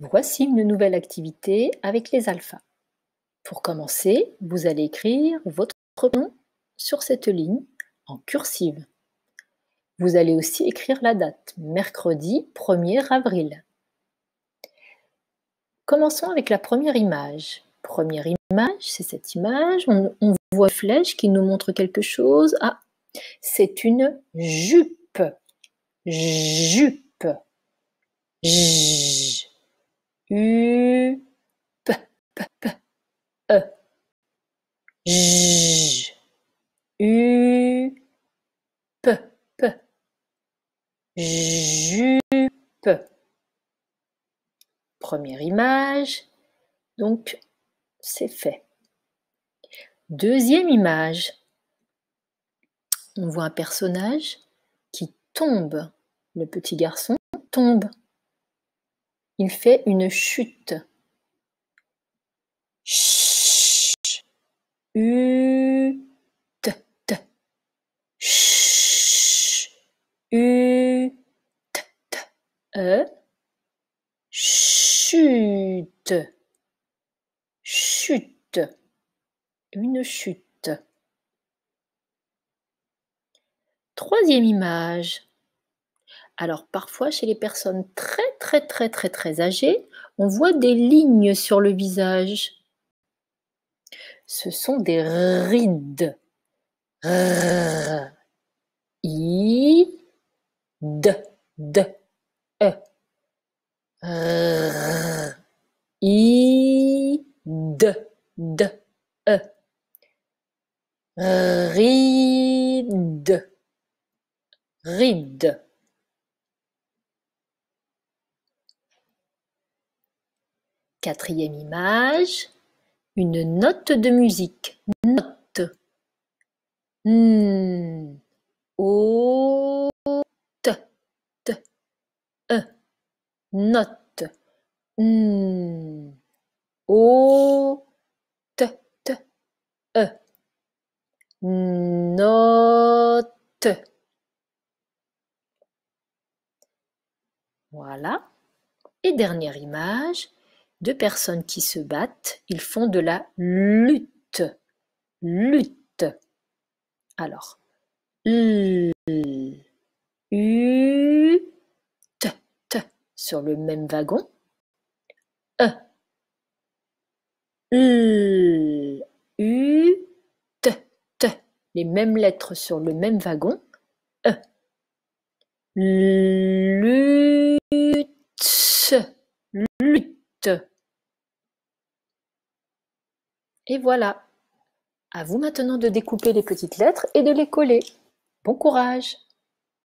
Voici une nouvelle activité avec les alphas. Pour commencer, vous allez écrire votre nom sur cette ligne en cursive. Vous allez aussi écrire la date, mercredi 1er avril. Commençons avec la première image. Première image, c'est cette image. On, voit une flèche qui nous montre quelque chose. Ah, c'est une jupe. Jupe. Jupe. U, P, P, E. J, U, P, Première image. Donc, c'est fait. Deuxième image. On voit un personnage qui tombe. Le petit garçon tombe il fait une chute. Chut. Chut. Chute. Chute. Une chute. Troisième image. Alors parfois, chez les personnes très très très très très âgées, on voit des lignes sur le visage. Ce sont des rides. R I D E I D e. Quatrième image, une note de musique. Note. O. T. E. Note. O. T. E. Note. Voilà. Et dernière image, deux personnes qui se battent, ils font de la lutte. Lutte. Alors, l, u, t, t sur le même wagon. E. L, u, t, t. Les mêmes lettres sur le même wagon. E. Lutte. Lutte. Et voilà. À vous maintenant de découper les petites lettres et de les coller. Bon courage